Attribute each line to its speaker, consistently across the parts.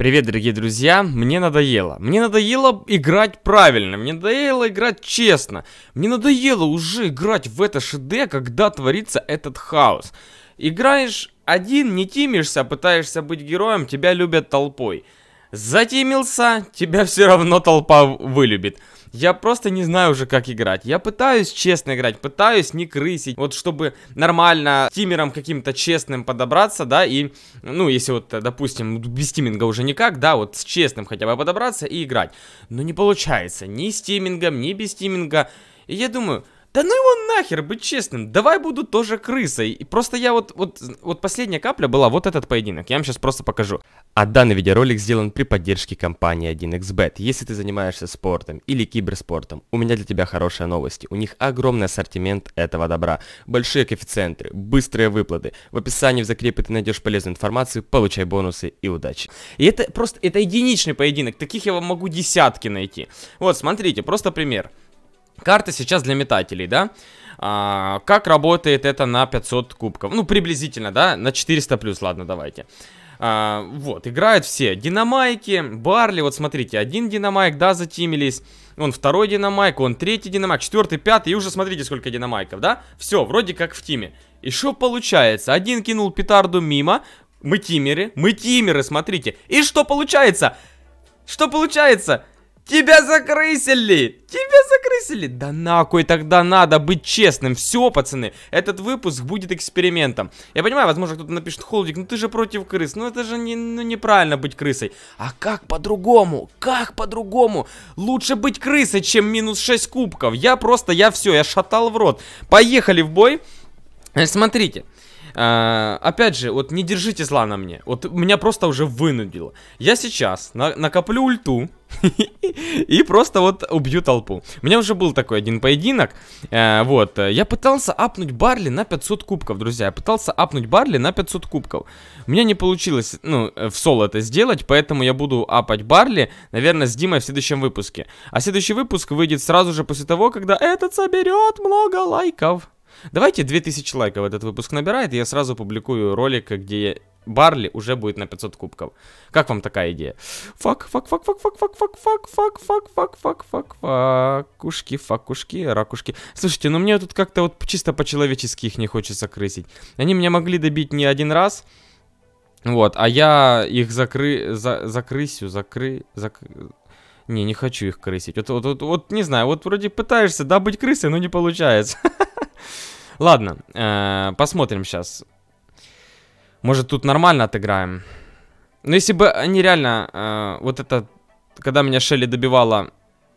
Speaker 1: Привет, дорогие друзья, мне надоело. Мне надоело играть правильно, мне надоело играть честно. Мне надоело уже играть в это ШД, когда творится этот хаос. Играешь один, не тимишься, а пытаешься быть героем, тебя любят толпой. Затимился, тебя все равно толпа вылюбит. Я просто не знаю уже, как играть. Я пытаюсь честно играть, пытаюсь не крысить. Вот чтобы нормально тимером каким-то честным подобраться, да, и, ну, если вот, допустим, ну, без тиминга уже никак, да, вот с честным хотя бы подобраться и играть. Но не получается ни с тимингом, ни без тиминга. И я думаю... Да ну его нахер, быть честным. Давай буду тоже крысой. И просто я вот, вот, вот последняя капля была вот этот поединок. Я вам сейчас просто покажу. А данный видеоролик сделан при поддержке компании 1xbet. Если ты занимаешься спортом или киберспортом, у меня для тебя хорошие новости. У них огромный ассортимент этого добра. Большие коэффициенты, быстрые выплаты. В описании в закрепе ты найдешь полезную информацию, получай бонусы и удачи. И это просто, это единичный поединок. Таких я вам могу десятки найти. Вот, смотрите, просто пример. Карта сейчас для метателей, да? А, как работает это на 500 кубков? Ну, приблизительно, да? На 400 плюс, ладно, давайте. А, вот, играют все. Динамайки, Барли, вот смотрите, один динамайк, да, затимились. Он второй динамайк, он третий динамайк, четвертый, пятый, и уже смотрите, сколько динамайков, да? Все, вроде как в тиме. И что получается? Один кинул петарду мимо, мы тимеры, мы тимеры, смотрите. И что получается? Что получается? Тебя закрысили! Тебя закрысили! Да нахуй тогда надо быть честным. Все, пацаны, этот выпуск будет экспериментом. Я понимаю, возможно, кто-то напишет, Холдик, ну ты же против крыс. Ну это же не, ну, неправильно быть крысой. А как по-другому? Как по-другому? Лучше быть крысой, чем минус 6 кубков. Я просто, я все, я шатал в рот. Поехали в бой. Смотрите. А, опять же, вот не держите зла на мне. Вот меня просто уже вынудило. Я сейчас на накоплю ульту. И просто вот убью толпу. У меня уже был такой один поединок. Э, вот, э, я пытался апнуть Барли на 500 кубков, друзья. Я пытался апнуть Барли на 500 кубков. У меня не получилось, ну, э, в соло это сделать, поэтому я буду апать Барли, наверное, с Димой в следующем выпуске. А следующий выпуск выйдет сразу же после того, когда этот соберет много лайков. Давайте 2000 лайков этот выпуск набирает, и я сразу публикую ролик, где Барли уже будет на 500 кубков. Как вам такая идея? Фак, фак, фак, фак, фак, фак, фак, фак, фак, фак, фак, фак, фак, факушки, факушки, ракушки. Слушайте, ну мне тут как-то вот чисто по-человечески их не хочется крысить. Они меня могли добить не один раз, вот, а я их закры... За... Закрысю, закры... Зак... Не, не хочу их крысить. Вот, вот, вот, вот, не знаю, вот вроде пытаешься быть крысой, но не получается. Ладно, э, посмотрим сейчас. Может, тут нормально отыграем. Но ну, если бы они реально... Э, вот это... Когда меня Шелли добивала,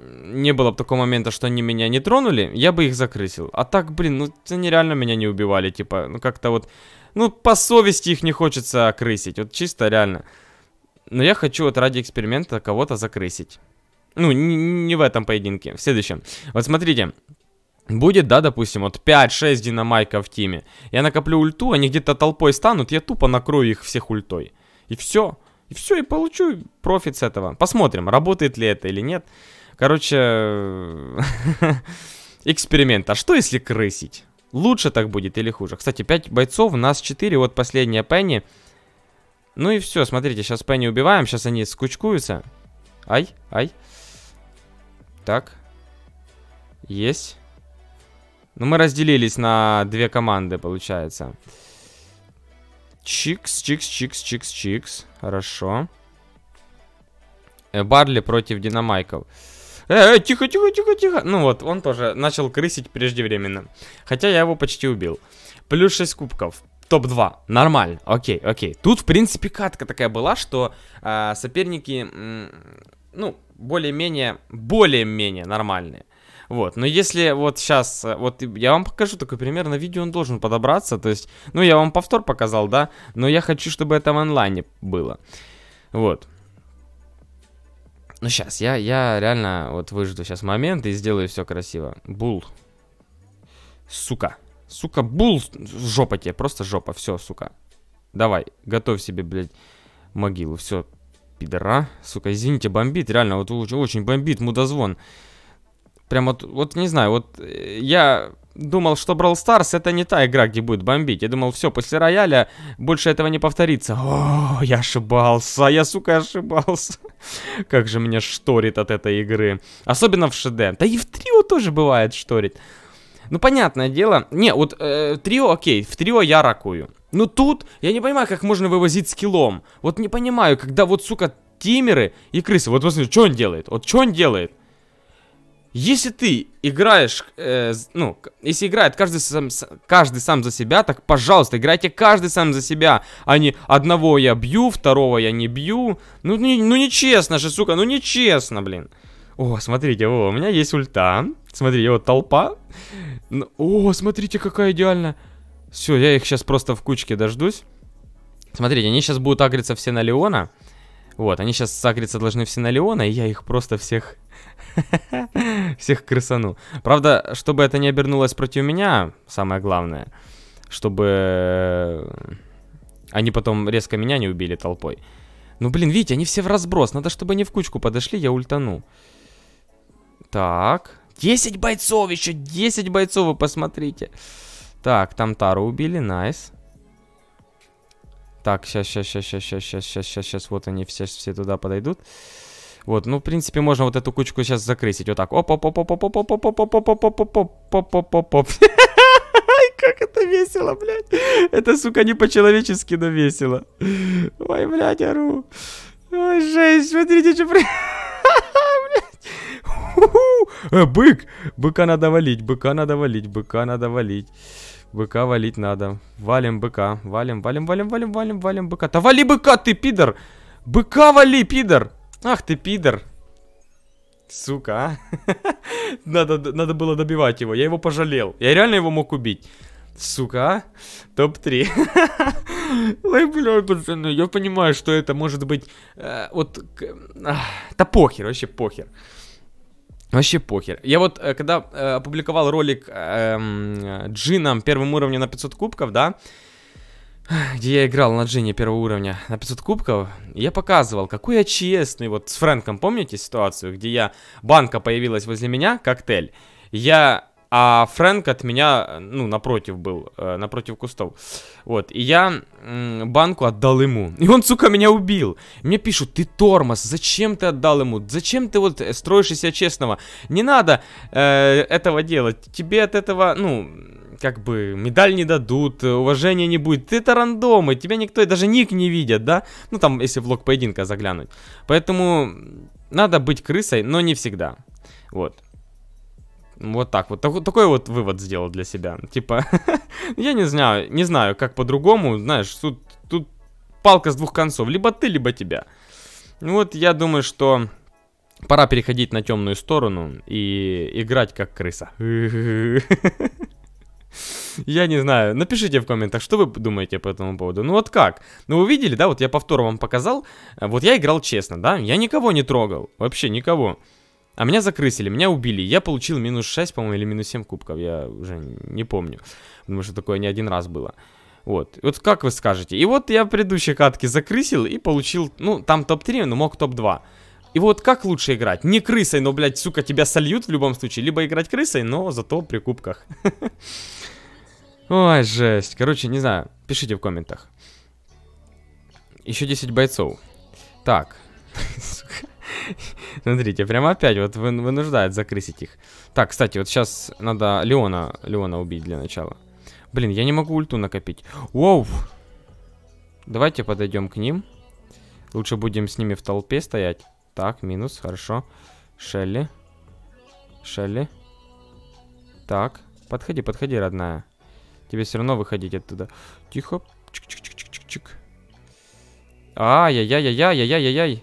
Speaker 1: не было бы такого момента, что они меня не тронули, я бы их закрысил. А так, блин, ну они реально меня не убивали, типа, ну как-то вот... Ну, по совести их не хочется крысить, вот чисто реально. Но я хочу вот ради эксперимента кого-то закрысить. Ну, не, в этом поединке, в следующем. Вот смотрите, Будет, да, допустим, вот 5-6 динамайков в тиме. Я накоплю ульту, они где-то толпой станут, я тупо накрою их всех ультой. И все. И все, и получу профит с этого. Посмотрим, работает ли это или нет. Короче, эксперимент. А что если крысить? Лучше так будет или хуже? Кстати, 5 бойцов, у нас 4, вот последняя Пенни. Ну и все, смотрите, сейчас Пенни убиваем, сейчас они скучкуются. Ай, ай. Так. Есть. Ну, мы разделились на две команды, получается. Чикс, чикс, чикс, чикс, чикс. Хорошо. Э, Барли против Динамайков. Э, э, тихо, тихо, тихо, тихо. Ну вот, он тоже начал крысить преждевременно. Хотя я его почти убил. Плюс 6 кубков. Топ-2. Нормально. Окей, окей. Тут, в принципе, катка такая была, что э, соперники, ну, более-менее, более-менее нормальные. Вот, но если вот сейчас, вот я вам покажу такой пример, на видео он должен подобраться, то есть, ну, я вам повтор показал, да, но я хочу, чтобы это в онлайне было. Вот. Ну, сейчас, я, я реально вот выжду сейчас момент и сделаю все красиво. Бул. Сука. Сука, бул. Жопа тебе, просто жопа. Все, сука. Давай, готовь себе, блядь, могилу. Все, пидора. Сука, извините, бомбит, реально, вот очень бомбит, мудозвон. Прям вот, вот не знаю, вот э, я думал, что Brawl Stars это не та игра, где будет бомбить. Я думал, все, после рояля больше этого не повторится. О, я ошибался, я, сука, ошибался. Как же меня шторит от этой игры. Особенно в ШД. Да и в трио тоже бывает шторит. Ну, понятное дело. Не, вот э, трио, окей, в трио я ракую. Ну тут я не понимаю, как можно вывозить скиллом. Вот не понимаю, когда вот, сука, тимеры и крысы. Вот посмотри, что он делает? Вот что он делает? Если ты играешь, э, ну, если играет каждый сам, каждый сам за себя, так, пожалуйста, играйте каждый сам за себя, а не одного я бью, второго я не бью. Ну, не, ну, ну нечестно же, сука, ну нечестно, блин. О, смотрите, о, у меня есть ульта. Смотрите, вот толпа. О, смотрите, какая идеально. Все, я их сейчас просто в кучке дождусь. Смотрите, они сейчас будут агриться все на Леона. Вот, они сейчас агриться должны все на Леона, и я их просто всех Всех крысану. Правда, чтобы это не обернулось против меня, самое главное, чтобы э, они потом резко меня не убили толпой. Ну, блин, видите, они все в разброс. Надо, чтобы они в кучку подошли, я ультану. Так. 10 бойцов еще, 10 бойцов, вы посмотрите. Так, там Тару убили, найс. Так, сейчас, сейчас, сейчас, сейчас, сейчас, сейчас, сейчас, сейчас, вот они все, все туда подойдут. Вот, ну, в принципе, можно вот эту кучку сейчас закрыть, Вот так. оп оп оп оп оп оп оп оп оп оп оп оп оп оп оп оп оп оп, как это весело, блядь. Это, сука, не по-человечески, но весело. Ой, блядь, ору. Ой, жесть, смотрите, что... происходит? Блядь. Э, бык! Быка надо валить, быка надо валить, быка надо валить. Быка валить надо. Валим быка. Валим, валим, валим, валим, валим, валим быка. Да вали быка ты, пидор! Быка вали, пидор! Ах ты, пидор. Сука, а? надо, надо было добивать его. Я его пожалел. Я реально его мог убить. Сука, а? топ-3. Ой, бля, пацаны, я понимаю, что это может быть... Э, вот... Э, да похер, вообще похер. Вообще похер. Я вот, э, когда э, опубликовал ролик э, э, Джином первым уровнем на 500 кубков, да, э, где я играл на Джине первого уровня, на 500 кубков, я показывал, какой я честный. Вот с Фрэнком, помните ситуацию, где я... Банка появилась возле меня, коктейль. Я... А Фрэнк от меня, ну, напротив был, э, напротив кустов. Вот, и я банку отдал ему. И он, сука, меня убил. Мне пишут, ты тормоз, зачем ты отдал ему? Зачем ты вот э, строишь из себя честного? Не надо э, этого делать. Тебе от этого, ну как бы медаль не дадут, э, уважения не будет. Ты-то рандомы, тебя никто, даже ник не видят, да? Ну там, если в лог поединка заглянуть. Поэтому надо быть крысой, но не всегда. Вот. Вот так вот. Так, такой вот вывод сделал для себя. Типа, я не знаю, не знаю, как по-другому, знаешь, тут, тут палка с двух концов. Либо ты, либо тебя. Ну вот я думаю, что пора переходить на темную сторону и играть как крыса. Я не знаю. Напишите в комментах, что вы думаете по этому поводу. Ну вот как? Ну вы видели, да? Вот я повтор вам показал. Э, вот я играл честно, да? Я никого не трогал. Вообще никого. А меня закрысили, меня убили. Я получил минус 6, по-моему, или минус 7 кубков. Я уже не помню. Потому что такое не один раз было. Вот. Вот как вы скажете? И вот я в предыдущей катке закрысил и получил, ну, там топ-3, но мог топ-2. И вот как лучше играть? Не крысой, но, блядь, сука, тебя сольют в любом случае. Либо играть крысой, но зато при кубках. Ой, жесть. Короче, не знаю. Пишите в комментах. Еще 10 бойцов. Так. Смотрите, прям опять вот вынуждает закрысить их. Так, кстати, вот сейчас надо Леона, Леона убить для начала. Блин, я не могу ульту накопить. Воу! Давайте подойдем к ним. Лучше будем с ними в толпе стоять. Так, минус, хорошо. Шелли. Шелли. Так. Подходи, подходи, родная. Тебе все равно выходить оттуда. Тихо. Чик-чик-чик-чик-чик. Ай-яй-яй-яй-яй-яй-яй-яй.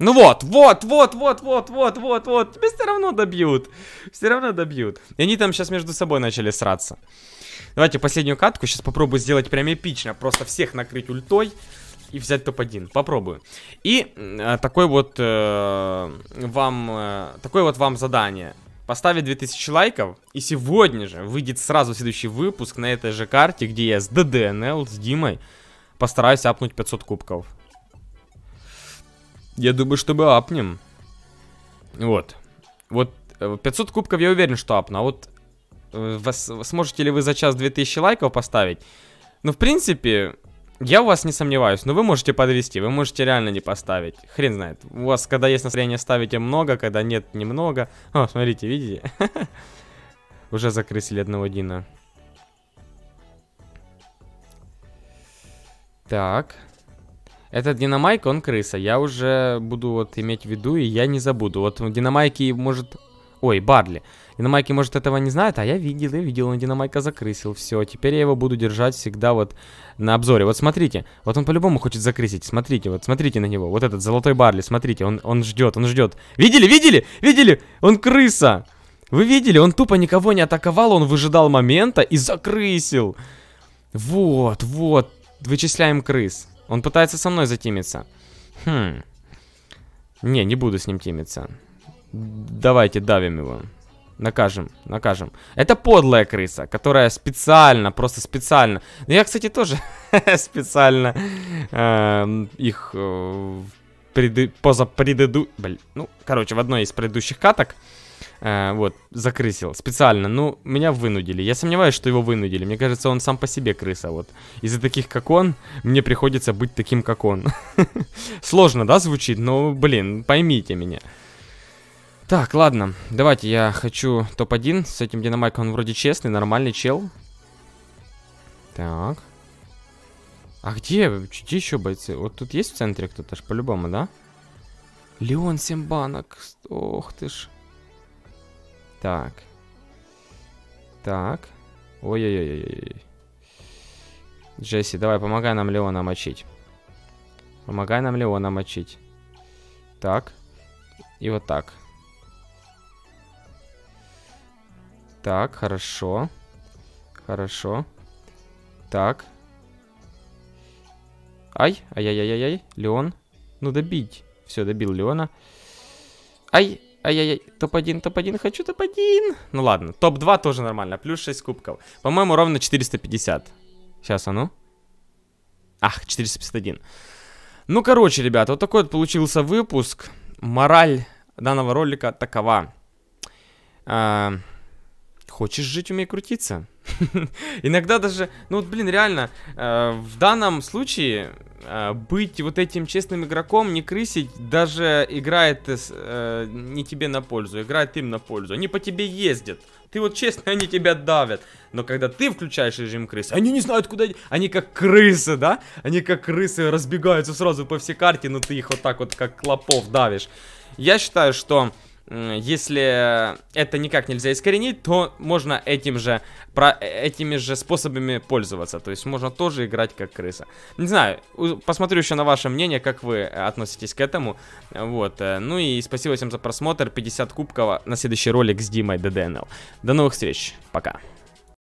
Speaker 1: Ну вот, вот, вот, вот, вот, вот, вот, вот. Тебя все равно добьют. Все равно добьют. И они там сейчас между собой начали сраться. Давайте последнюю катку. Сейчас попробую сделать прям эпично. Просто всех накрыть ультой и взять топ-1. Попробую. И э, такой вот э, вам... Э, такое вот вам задание. Поставить 2000 лайков, и сегодня же выйдет сразу следующий выпуск на этой же карте, где я с ДДНЛ, с Димой, постараюсь апнуть 500 кубков. Я думаю, что мы апнем. Вот. Вот 500 э, кубков я уверен, что апну. А вот э, вас, сможете ли вы за час 2000 лайков поставить? Ну, в принципе, я у вас не сомневаюсь, но вы можете подвести, вы можете реально не поставить. Хрен знает. У вас, когда есть настроение, ставите много, когда нет, немного. О, смотрите, видите? Уже закрысили одного Дина. Так. Этот Динамайк, он крыса. Я уже буду вот иметь в виду, и я не забуду. Вот Динамайки может... Ой, Барли. Динамайки, может, этого не знают, а я видел, я видел, он Динамайка закрысил. Все, теперь я его буду держать всегда вот на обзоре. Вот смотрите, вот он по-любому хочет закрысить. Смотрите, вот смотрите на него. Вот этот золотой барли, смотрите, он, он ждет, он ждет. Видели, видели, видели? Он крыса! Вы видели? Он тупо никого не атаковал, он выжидал момента и закрысил. Вот, вот. Вычисляем крыс. Он пытается со мной затимиться. Хм. Не, не буду с ним тимиться. Давайте давим его. Накажем, накажем. Это подлая крыса, которая специально, просто специально. Ну, я, кстати, тоже специально э, их э, преды, позапредыду... Блин, ну, короче, в одной из предыдущих каток э, вот, закрысил специально. Ну, меня вынудили. Я сомневаюсь, что его вынудили. Мне кажется, он сам по себе крыса, вот. Из-за таких, как он, мне приходится быть таким, как он. Сложно, да, звучит? Но, блин, поймите меня. Так, ладно, давайте я хочу топ-1 с этим Динамайком. Он вроде честный, нормальный чел. Так. А где? Где еще бойцы? Вот тут есть в центре кто-то ж, по-любому, да? Леон, 7 банок. Ох ты ж. Так. Так. Ой-ой-ой. Джесси, давай, помогай нам Леона мочить. Помогай нам Леона мочить. Так. И вот так. Так, хорошо. Хорошо. Так. Ай, ай-яй-яй-яй-яй. Леон. Ну, добить. Все, добил Леона. Ай, ай-яй-яй. Топ-1, топ-1, хочу топ-1. Ну ладно, топ-2 тоже нормально. Плюс 6 кубков. По-моему, ровно 450. Сейчас, а ну. Ах, 451. Ну, короче, ребята, вот такой вот получился выпуск. Мораль данного ролика такова. Эм... Хочешь жить, умей крутиться. Иногда даже, ну вот, блин, реально, э, в данном случае э, быть вот этим честным игроком, не крысить, даже играет э, э, не тебе на пользу, играет им на пользу. Они по тебе ездят. Ты вот честно, они тебя давят. Но когда ты включаешь режим крысы, они не знают, куда... Они как крысы, да? Они как крысы разбегаются сразу по всей карте, но ты их вот так вот, как клопов давишь. Я считаю, что если это никак нельзя искоренить, то можно этим же, про, э, этими же способами пользоваться. То есть можно тоже играть как крыса. Не знаю, посмотрю еще на ваше мнение, как вы э, относитесь к этому. Вот. Э, ну и спасибо всем за просмотр. 50 кубков на следующий ролик с Димой ДДНЛ. До новых встреч. Пока.